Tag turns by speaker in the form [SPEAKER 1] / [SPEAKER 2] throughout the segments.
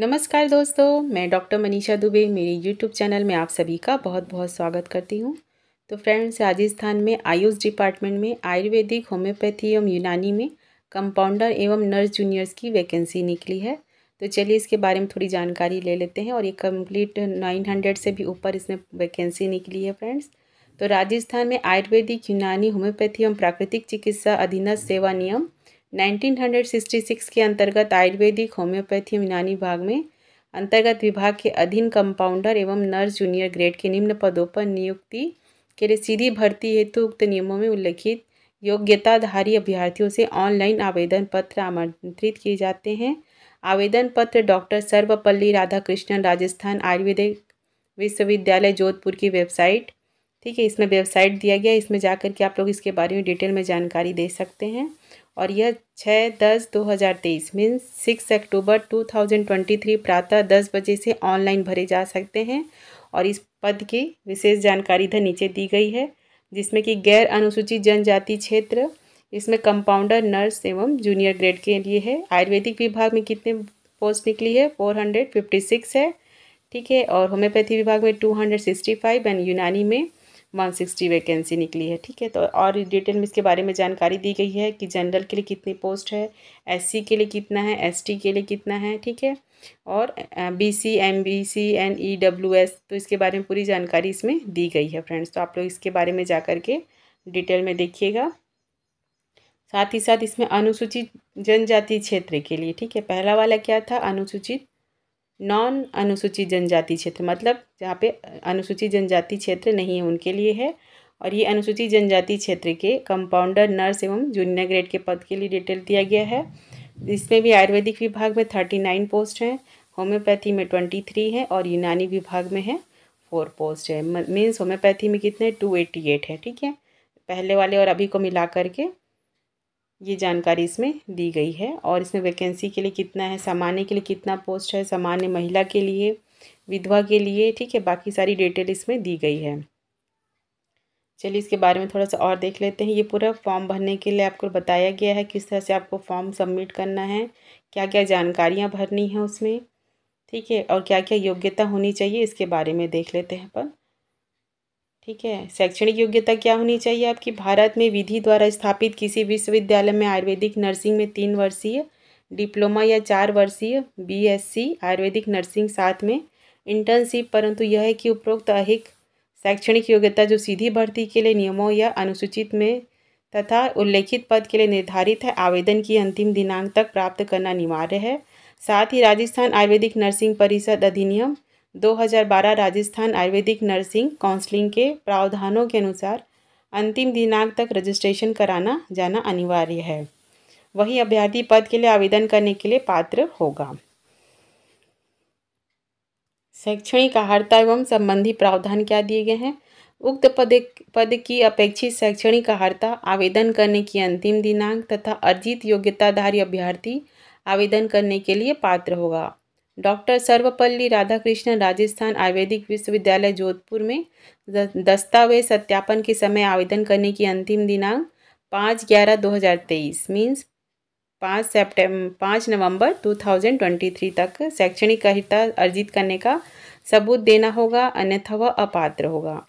[SPEAKER 1] नमस्कार दोस्तों मैं डॉक्टर मनीषा दुबे मेरे यूट्यूब चैनल में आप सभी का बहुत बहुत स्वागत करती हूँ तो फ्रेंड्स राजस्थान में आयुष डिपार्टमेंट में आयुर्वेदिक होम्योपैथी एवं यूनानी में कंपाउंडर एवं नर्स जूनियर्स की वैकेंसी निकली है तो चलिए इसके बारे में थोड़ी जानकारी ले लेते हैं और ये कम्प्लीट नाइन हंड्रेड से भी ऊपर इसमें वैकेंसी निकली है फ्रेंड्स तो राजस्थान में आयुर्वेदिक यूनानी होम्योपैथी एवं प्राकृतिक चिकित्सा अधीनस्थ सेवा नियम 1966 के अंतर्गत आयुर्वेदिक होम्योपैथी यूनानी भाग में अंतर्गत विभाग के अधीन कंपाउंडर एवं नर्स जूनियर ग्रेड के निम्न पदों पर नियुक्ति के लिए सीधी भर्ती हेतु उक्त नियमों में उल्लिखित योग्यताधारी अभ्यर्थियों से ऑनलाइन आवेदन पत्र आमंत्रित किए जाते हैं आवेदन पत्र डॉक्टर सर्वपल्ली राधाकृष्णन राजस्थान आयुर्वेदिक विश्वविद्यालय जोधपुर की वेबसाइट ठीक है इसमें वेबसाइट दिया गया इसमें जाकर के आप लोग इसके बारे में डिटेल में जानकारी दे सकते हैं और यह छः दस दो हज़ार तेईस means six October two thousand twenty three प्रातः दस बजे से ऑनलाइन भरे जा सकते हैं और इस पद की विशेष जानकारी इधर नीचे दी गई है जिसमें कि गैर अनुसूचित जनजाति क्षेत्र इसमें कंपाउंडर नर्स एवं जूनियर ग्रेड के लिए है आयुर्वेदिक विभाग में कितने पोस्ट निकली है फोर हंड्रेड फिफ्टी सिक्स है ठीक है और होम्योपैथी विभाग में two hundred sixty five and Unani में वन सिक्सटी वैकेंसी निकली है ठीक है तो और डिटेल में इसके बारे में जानकारी दी गई है कि जनरल के लिए कितनी पोस्ट है एससी के लिए कितना है एसटी के लिए कितना है ठीक है और B C M B C and E W S तो इसके बारे में पूरी जानकारी इसमें दी गई है फ्रेंड्स तो आप लोग इसके बारे में जा कर के डिटेल में देखिएगा साथ ही साथ इसमें अनुसूचित जनजाति क्षेत्र के लिए ठीक है पहला वाला क्या था अनुसूचित नॉन अनुसूचित जनजाति क्षेत्र मतलब जहाँ पे अनुसूचित जनजाति क्षेत्र नहीं है उनके लिए है और ये अनुसूचित जनजाति क्षेत्र के कंपाउंडर नर्स एवं जूनियर ग्रेड के पद के लिए डिटेल दिया गया है इसमें भी आयुर्वेदिक विभाग में थर्टी नाइन पोस्ट हैं होम्योपैथी में ट्वेंटी थ्री है और यूनानी विभाग में है फोर पोस्ट है मीन्स होम्योपैथी में कितने टू एटी एट है ठीक है पहले वाले और अभी को मिला करके ये जानकारी इसमें दी गई है और इसमें वैकेंसी के लिए कितना है सामान्य के लिए कितना पोस्ट है सामान्य महिला के लिए विधवा के लिए ठीक है बाकी सारी डिटेल इसमें दी गई है चलिए इसके बारे में थोड़ा सा और देख लेते हैं ये पूरा फॉर्म भरने के लिए आपको बताया गया है किस तरह से आपको फॉर्म सबमिट करना है क्या क्या जानकारियाँ भरनी हैं उसमें ठीक है और क्या क्या योग्यता होनी चाहिए इसके बारे में देख लेते हैं अपन ठीक है शैक्षणिक योग्यता क्या होनी चाहिए आपकी भारत में विधि द्वारा स्थापित किसी विश्वविद्यालय में आयुर्वेदिक नर्सिंग में तीन वर्षीय डिप्लोमा या चार वर्षीय बीएससी आयुर्वेदिक नर्सिंग साथ में इंटर्नशिप परंतु यह है कि उपरोक्त अधिक शैक्षणिक योग्यता जो सीधी भर्ती के लिए नियमों या अनुसूचित में तथा उल्लेखित पद के लिए निर्धारित है आवेदन की अंतिम दिनांक तक प्राप्त करना अनिवार्य है साथ ही राजस्थान आयुर्वेदिक नर्सिंग परिषद अधिनियम 2012 राजस्थान आयुर्वेदिक नर्सिंग काउंसलिंग के प्रावधानों के अनुसार अंतिम दिनांक तक रजिस्ट्रेशन कराना जाना अनिवार्य है वही अभ्यर्थी पद के लिए आवेदन करने के लिए पात्र होगा शैक्षणिक आहारता एवं संबंधी प्रावधान क्या दिए गए हैं उक्त पद पद की अपेक्षित शैक्षणिक आहारता आवेदन करने की अंतिम दिनांक तथा अर्जित योग्यताधारी अभ्यर्थी आवेदन करने के लिए पात्र होगा डॉक्टर सर्वपल्ली राधाकृष्णन राजस्थान आयुर्वेदिक विश्वविद्यालय जोधपुर में दस्तावेज सत्यापन के समय आवेदन करने की अंतिम दिनांक पाँच ग्यारह दो हज़ार तेईस मीन्स पाँच सेप्टेम्बर पाँच नवंबर थ्री तक शैक्षणिक अहिता अर्जित करने का सबूत देना होगा अन्यथा वह अपात्र होगा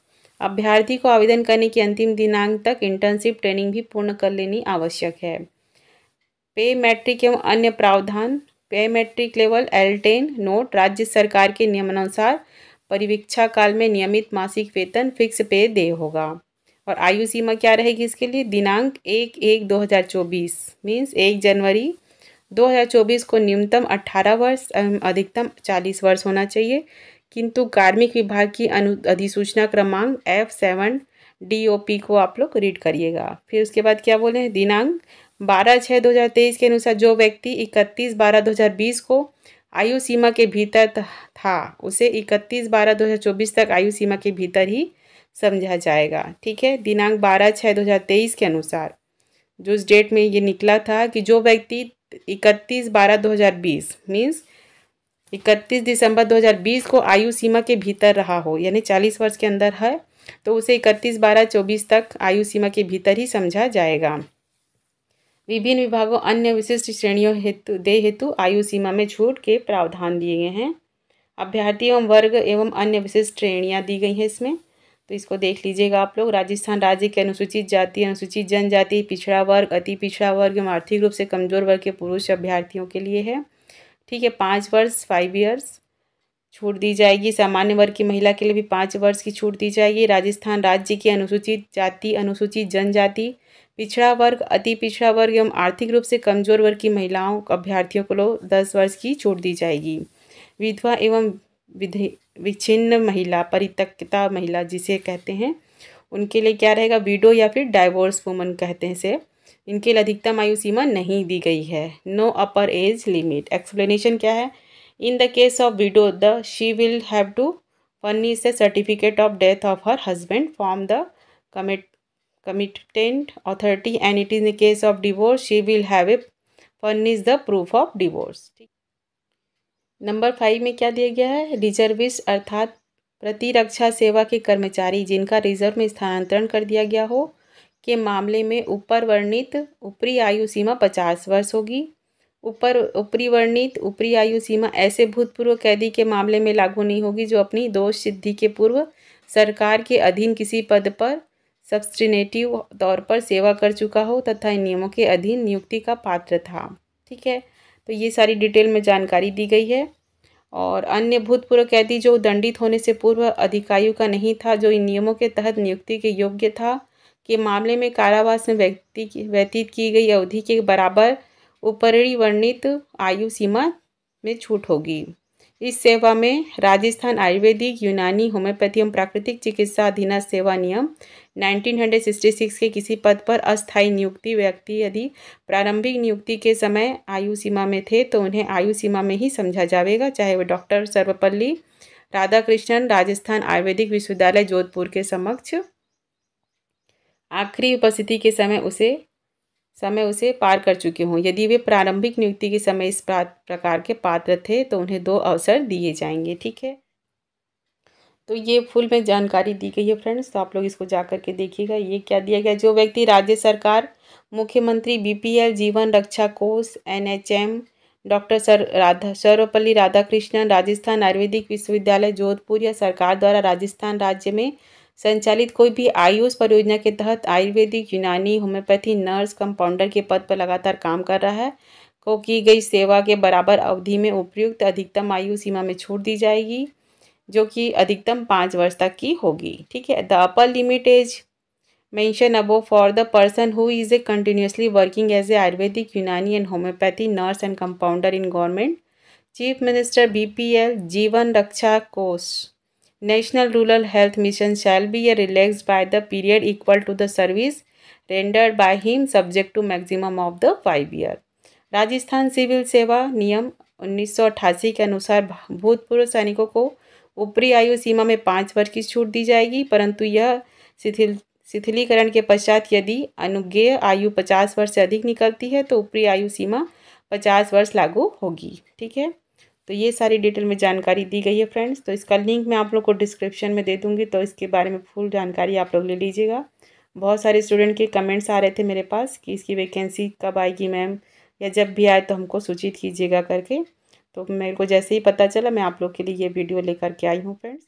[SPEAKER 1] अभ्यर्थी को आवेदन करने की अंतिम दिनांक तक इंटर्नशिप ट्रेनिंग भी पूर्ण कर लेनी आवश्यक है पे मैट्रिक एवं अन्य प्रावधान pay matrix level L ten note राज्य सरकार के नियमानुसार परिवीक्षा काल में नियमित मासिक वेतन फिक्स पे दे होगा और आयु सीमा क्या रहेगी इसके लिए दिनांक एक एक दो हज़ार चौबीस मीन्स एक जनवरी 2024 को न्यूनतम 18 वर्ष एवं अधिकतम 40 वर्ष होना चाहिए किंतु कार्मिक विभाग की अनु अधिसूचना क्रमांक F seven D O P को आप लोग रीड करिएगा फिर उसके बाद क्या बोले हैं दिनांक बारह छः दो हज़ार तेईस के अनुसार जो व्यक्ति इकतीस बारह दो हज़ार बीस को आयु सीमा के भीतर था उसे इकतीस बारह दो हज़ार चौबीस तक आयु सीमा के भीतर ही समझा जाएगा ठीक है दिनांक बारह छः दो हज़ार तेईस के अनुसार जो उस डेट में ये निकला था कि जो व्यक्ति इकतीस बारह दो हज़ार बीस मीन्स इकतीस दिसंबर 2020 को आयु सीमा के भीतर रहा हो यानी चालीस वर्ष के अंदर है तो उसे इकतीस बारह चौबीस तक आयु सीमा के भीतर ही समझा जाएगा विभिन्न विभागों अन्य विशिष्ट श्रेणियों हेतु दे हेतु आयु सीमा में छूट के प्रावधान दिए गए हैं अभ्यर्थी एवं वर्ग एवं अन्य विशिष्ट श्रेणियाँ दी गई हैं इसमें तो इसको देख लीजिएगा आप लोग राजस्थान राज्य के अनुसूचित जाति अनुसूचित जनजाति पिछड़ा वर्ग अति पिछड़ा वर्ग एवं आर्थिक रूप से कमजोर वर्ग के पुरुष अभ्यर्थियों के लिए है ठीक है पाँच वर्ष फाइव ईयर्स छूट दी जाएगी सामान्य वर्ग की महिला के लिए भी पाँच वर्ष की छूट दी जाएगी राजस्थान राज्य की अनुसूचित जाति अनुसूचित जनजाति पिछड़ा वर्ग अति पिछड़ा वर्ग एवं आर्थिक रूप से कमजोर वर्ग की महिलाओं अभ्यर्थियों को दस वर्ष की छूट दी जाएगी विधवा एवं विच्छिन्न महिला परितक्ता महिला जिसे कहते हैं उनके लिए क्या रहेगा विडो या फिर डाइवोर्स वुमन कहते हैं से इनके लिए अधिकतम आयु सीमा नहीं दी गई है no upper age limit explanation क्या है In the case of widow, the she will have to furnish a certificate of death of her husband from the commit, committent authority and it is in the case of divorce, she will have a furnish the proof of divorce. Number five में क्या दिया गया है reservist अर्थात प्रतिरक्षा सेवा के कर्मचारी जिनका रिजर्व में स्थानांतरण कर दिया गया हो के मामले में ऊपर वर्णित ऊपरी आयु सीमा पचास वर्ष होगी ऊपर ऊपरी वर्णित ऊपरी आयु सीमा ऐसे भूतपूर्व कैदी के मामले में लागू नहीं होगी जो अपनी दोष सिद्धि के पूर्व सरकार के अधीन किसी पद पर सब्सटिनेटिव तौर पर सेवा कर चुका हो तथा इन नियमों के अधीन नियुक्ति का पात्र था ठीक है तो ये सारी डिटेल में जानकारी दी गई है और अन्य भूतपूर्व कैदी जो दंडित होने से पूर्व अधिकायु का नहीं था जो इन नियमों के तहत नियुक्ति के योग्य था के मामले में कारावास में व्यक्ति व्यतीत की गई अवधि के बराबर ऊपरी वर्णित आयु सीमा में छूट होगी इस सेवा में राजस्थान आयुर्वेदिक यूनानी होम्योपैथी एवं प्राकृतिक चिकित्सा अधीन सेवा नियम 1966 के किसी पद पर अस्थायी नियुक्ति व्यक्ति यदि प्रारंभिक नियुक्ति के समय आयु सीमा में थे तो उन्हें आयु सीमा में ही समझा जाएगा चाहे वह डॉक्टर सर्वपल्ली राधाकृष्णन राजस्थान आयुर्वेदिक विश्वविद्यालय जोधपुर के समक्ष आखिरी उपस्थिति के समय उसे समय उसे पार कर चुके हों यदि वे प्रारंभिक नियुक्ति के समय इस प्रकार के पात्र थे तो उन्हें दो अवसर दिए जाएंगे ठीक है तो ये फुल में जानकारी दी गई है फ्रेंड्स तो आप लोग इसको जा करके के देखिएगा ये क्या दिया गया जो व्यक्ति राज्य सरकार मुख्यमंत्री बीपीएल जीवन रक्षा कोष एनएचएम डॉक्टर सर राधा सर्वपल्ली राधाकृष्णन राजस्थान आयुर्वेदिक विश्वविद्यालय जोधपुर या सरकार द्वारा राजस्थान राज्य में संचालित कोई भी आयुष परियोजना के तहत आयुर्वेदिक यूनानी होम्योपैथी नर्स कंपाउंडर के पद पर लगातार काम कर रहा है को की गई सेवा के बराबर अवधि में उपयुक्त अधिकतम आयु सीमा में छूट दी जाएगी जो कि अधिकतम पाँच वर्ष तक की होगी ठीक है the upper limit age mention above for the person who is a continuously working as a Ayurvedic Unani and homoeopathy nurse and compounder in government chief minister B P L Jeevan Raksha Kosh national rural health mission shall be a relax by the period equal to the service rendered by him subject to maximum of the five year Rajasthan civil Seva Niyam 1988 के अनुसार भूतपूर्व सैनिकों को ऊपरी आयु सीमा में पाँच वर्ष की छूट दी जाएगी परंतु यह शिथिल शिथिलीकरण के पश्चात यदि अनुज्ञेय आयु पचास वर्ष से अधिक निकलती है तो ऊपरी आयु सीमा पचास वर्ष लागू होगी ठीक है तो ये सारी डिटेल में जानकारी दी गई है फ्रेंड्स तो इसका लिंक मैं आप लोग को डिस्क्रिप्शन में दे दूँगी तो इसके बारे में फुल जानकारी आप लोग ले लीजिएगा बहुत सारे स्टूडेंट के कमेंट्स आ रहे थे मेरे पास कि इसकी वैकेंसी कब आएगी मैम या जब भी आए तो हमको सूचित कीजिएगा करके तो मेरे को जैसे ही पता चला मैं आप लोग के लिए ये वीडियो लेकर के आई हूँ फ्रेंड्स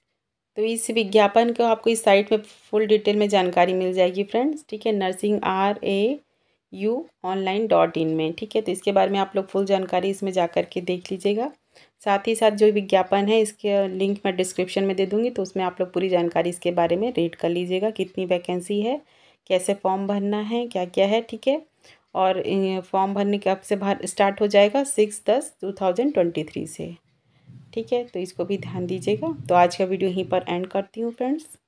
[SPEAKER 1] तो इस विज्ञापन को आपको इस साइट में फुल डिटेल में जानकारी मिल जाएगी फ्रेंड्स ठीक है nursing R A U online dot in में ठीक है तो इसके बारे में आप लोग फुल जानकारी इसमें जा कर के देख लीजिएगा साथ ही साथ जो विज्ञापन है इसके लिंक मैं डिस्क्रिप्शन में दे दूँगी तो उसमें आप लोग पूरी जानकारी इसके बारे में रीड कर लीजिएगा कितनी वैकेंसी है कैसे फॉर्म भरना है क्या क्या है ठीक है और फॉर्म भरने के अब से भर स्टार्ट हो जाएगा सिक्स दस टू थाउजेंड ट्वेंटी थ्री से ठीक है तो इसको भी ध्यान दीजिएगा तो आज का वीडियो यहीं पर एंड करती हूँ फ्रेंड्स